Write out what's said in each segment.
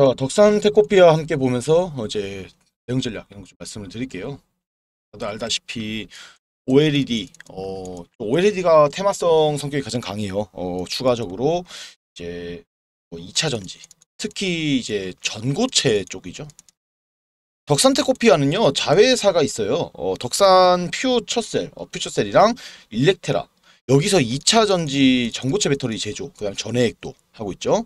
자, 어, 덕산 테코피와 함께 보면서 이제 대응 전략 이런 거좀 말씀을 드릴게요. 다들 알다시피 OLED, 어, OLED가 테마성 성격이 가장 강해요. 어, 추가적으로 이제 뭐 2차 전지, 특히 이제 전고체 쪽이죠. 덕산 테코피아는요 자회사가 있어요. 어, 덕산 퓨처셀, 어, 퓨처셀이랑 일렉테라 여기서 2차 전지 전고체 배터리 제조, 그다음 전해액도 하고 있죠.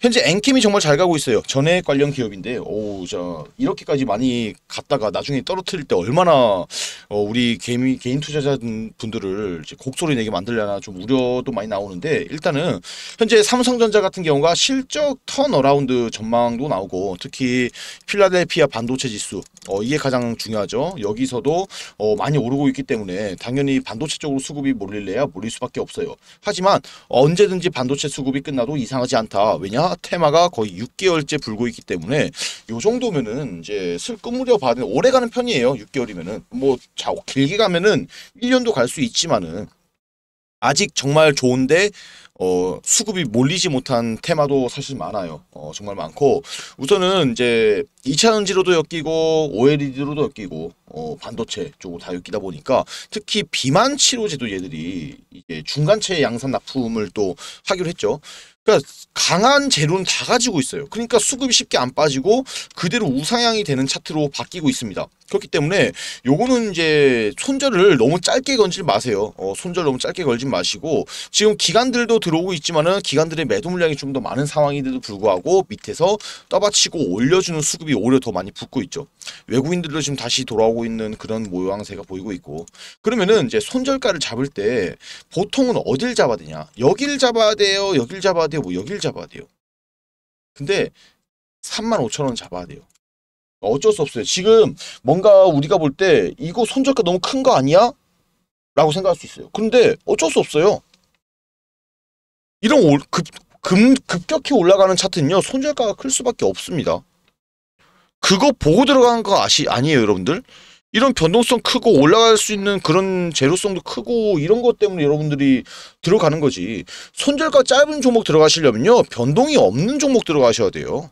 현재 엔캠이 정말 잘 가고 있어요. 전액 관련 기업인데, 오, 자 이렇게까지 많이 갔다가 나중에 떨어뜨릴 때 얼마나 어, 우리 개미, 개인 투자자 분들을 이제 곡소리 내게 만들려나 좀 우려도 많이 나오는데 일단은 현재 삼성전자 같은 경우가 실적 턴어라운드 전망도 나오고 특히 필라델피아 반도체 지수 어, 이게 가장 중요하죠. 여기서도 어, 많이 오르고 있기 때문에 당연히 반도체 쪽으로 수급이 몰릴래야 몰릴 수밖에 없어요. 하지만 언제든지 반도체 수급이 끝나도 이 이상하지 않다. 왜냐? 테마가 거의 6개월째 불고 있기 때문에 요 정도면은 이제 슬금 무려 받은 오래 가는 편이에요. 6개월이면은 뭐 자, 길게 가면은 1년도 갈 수 있지만은 아직 정말 좋은데 어, 수급이 몰리지 못한 테마도 사실 많아요. 어, 정말 많고 우선은 이제 2차전지로도 엮이고 OLED로도 엮이고 어, 반도체 쪽으로 다 엮이다 보니까 특히 비만 치료제도 얘들이 이제 중간체 양산 납품을 또 하기로 했죠. 그러니까 강한 재료는 다 가지고 있어요. 그러니까 수급이 쉽게 안 빠지고 그대로 우상향이 되는 차트로 바뀌고 있습니다. 그렇기 때문에 요거는 이제 손절을 너무 짧게 건지 마세요. 어, 손절 너무 짧게 걸지 마시고 지금 기간들도 들어오고 있지만은 기간들의 매도 물량이 좀 더 많은 상황인데도 불구하고 밑에서 떠받치고 올려주는 수급이 오히려 더 많이 붙고 있죠. 외국인들도 지금 다시 돌아오고 있는 그런 모양새가 보이고 있고 그러면은 이제 손절가를 잡을 때 보통은 어딜 잡아야 되냐? 여길 잡아야 돼요. 여길 잡아야 돼요. 뭐 여길 잡아야 돼요. 근데 3 5 0 0 0원 잡아야 돼요. 어쩔 수 없어요. 지금 뭔가 우리가 볼 때 이거 손절가 너무 큰 거 아니야? 라고 생각할 수 있어요. 근데 어쩔 수 없어요. 이런 올, 급, 급, 급격히 올라가는 차트는요. 손절가가 클 수밖에 없습니다. 그거 보고 들어간 거 아시, 아니에요 여러분들? 이런 변동성 크고 올라갈 수 있는 그런 제로성도 크고 이런 것 때문에 여러분들이 들어가는 거지. 손절가 짧은 종목 들어가시려면요. 변동이 없는 종목 들어가셔야 돼요.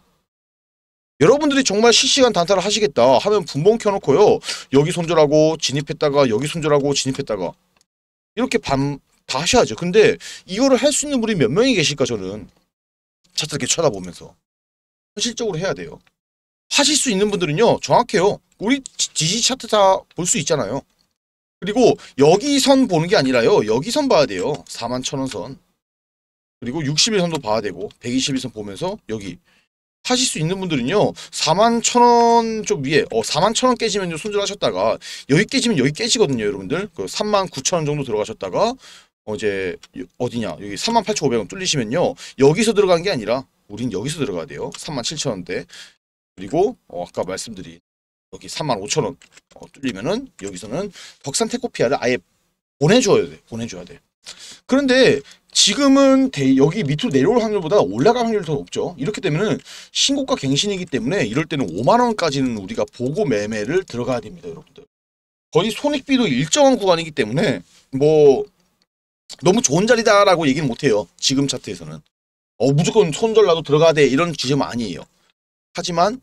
여러분들이 정말 실시간 단타를 하시겠다 하면 분봉 켜놓고요. 여기 손절하고 진입했다가 여기 손절하고 진입했다가 이렇게 밤다 하셔야죠. 근데 이거를 할 수 있는 분이 몇 명이 계실까 저는 차트 이렇게 쳐다보면서 현실적으로 해야 돼요. 하실 수 있는 분들은요. 정확해요. 우리 지지 차트 다 볼 수 있잖아요. 그리고 여기 선 보는 게 아니라요. 여기 선 봐야 돼요. 4만 천원 선. 그리고 60일 선도 봐야 되고 121선 보면서 여기 하실 수 있는 분들은요 4만 천원 좀 위에 어 4만 천원 깨지면 손절하셨다가 여기 깨지면 여기 깨지거든요 여러분들 그 3만 9천 원 정도 들어가셨다가 어제 어디냐 여기 3만 8 5 0 0원 뚫리시면요 여기서 들어간 게 아니라 우린 여기서 들어가야 돼요 3만 7천 원대 그리고 어 아까 말씀드린 여기 3만 5천 원어 뚫리면은 여기서는 덕산 테코피아를 아예 보내줘야 돼 보내줘야 돼 그런데 지금은 여기 밑으로 내려올 확률보다 올라갈 확률이 더 높죠. 이렇게 되면은 신고가 갱신이기 때문에 이럴 때는 5만 원까지는 우리가 보고 매매를 들어가야 됩니다, 여러분들. 거의 손익비도 일정한 구간이기 때문에 뭐 너무 좋은 자리다라고 얘기는 못해요. 지금 차트에서는. 어, 무조건 손절라도 들어가야 돼 이런 지점 아니에요. 하지만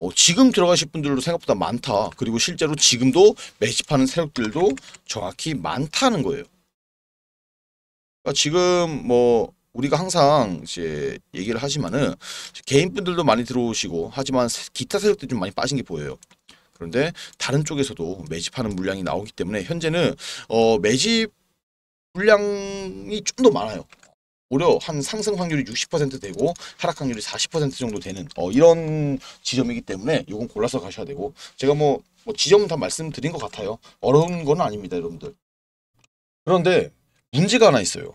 어, 지금 들어가실 분들도 생각보다 많다. 그리고 실제로 지금도 매집하는 세력들도 정확히 많다는 거예요. 그러니까 지금 뭐 우리가 항상 이제 얘기를 하지만은 개인분들도 많이 들어오시고 하지만 기타 세력들이 좀 많이 빠진 게 보여요. 그런데 다른 쪽에서도 매집하는 물량이 나오기 때문에 현재는 어 매집 물량이 좀 더 많아요. 오히려 한 상승 확률이 60% 되고 하락 확률이 40% 정도 되는 어 이런 지점이기 때문에 이건 골라서 가셔야 되고 제가 뭐, 뭐 지점은 다 말씀드린 것 같아요. 어려운 건 아닙니다, 여러분들. 그런데 문제가 하나 있어요.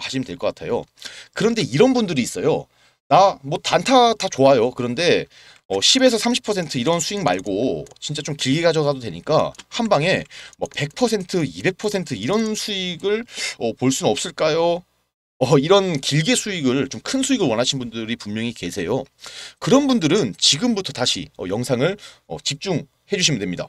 하시면 될 것 같아요. 그런데 이런 분들이 있어요. 나 뭐 단타 다 좋아요. 그런데 어, 10에서 30% 이런 수익 말고 진짜 좀 길게 가져가도 되니까 한 방에 뭐 100%, 200% 이런 수익을 어, 볼 수는 없을까요? 어, 이런 길게 수익을 좀 큰 수익을 원하시는 분들이 분명히 계세요. 그런 분들은 지금부터 다시 어, 영상을 어, 집중해 주시면 됩니다.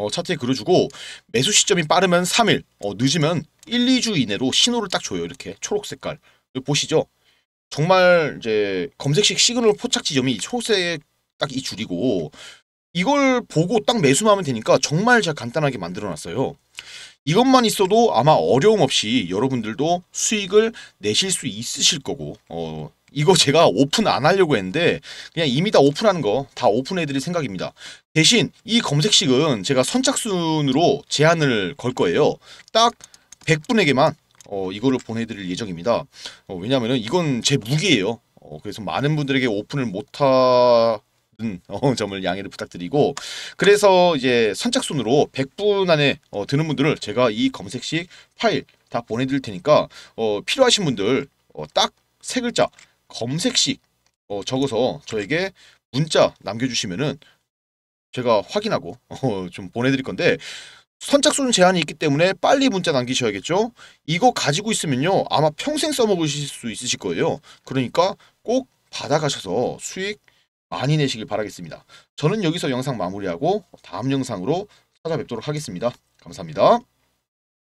어, 차트에 그려주고 매수 시점이 빠르면 3일, 어, 늦으면 1, 2주 이내로 신호를 딱 줘요. 이렇게 초록 색깔. 보시죠. 정말 이제 검색식 시그널 포착 지점이 초록색 딱이 줄이고 이걸 보고 딱 매수만 하면 되니까 정말 제가 간단하게 만들어놨어요. 이것만 있어도 아마 어려움 없이 여러분들도 수익을 내실 수 있으실 거고 어, 이거 제가 오픈 안 하려고 했는데 그냥 이미 다 오픈한 거 다 오픈해드릴 생각입니다. 대신 이 검색식은 제가 선착순으로 제한을 걸 거예요. 딱 100분에게만 어, 이거를 보내드릴 예정입니다. 어, 왜냐하면 이건 제 무기예요. 어, 그래서 많은 분들에게 오픈을 못하는 어, 점을 양해를 부탁드리고 그래서 이제 선착순으로 100분 안에 어, 드는 분들을 제가 이 검색식 파일 다 보내드릴 테니까 어, 필요하신 분들 어, 딱세 글자 검색식 어, 적어서 저에게 문자 남겨주시면은 제가 확인하고 어, 좀 보내드릴 건데 선착순 제한이 있기 때문에 빨리 문자 남기셔야겠죠? 이거 가지고 있으면요. 아마 평생 써먹으실 수 있으실 거예요. 그러니까 꼭 받아가셔서 수익 많이 내시길 바라겠습니다. 저는 여기서 영상 마무리하고 다음 영상으로 찾아뵙도록 하겠습니다. 감사합니다.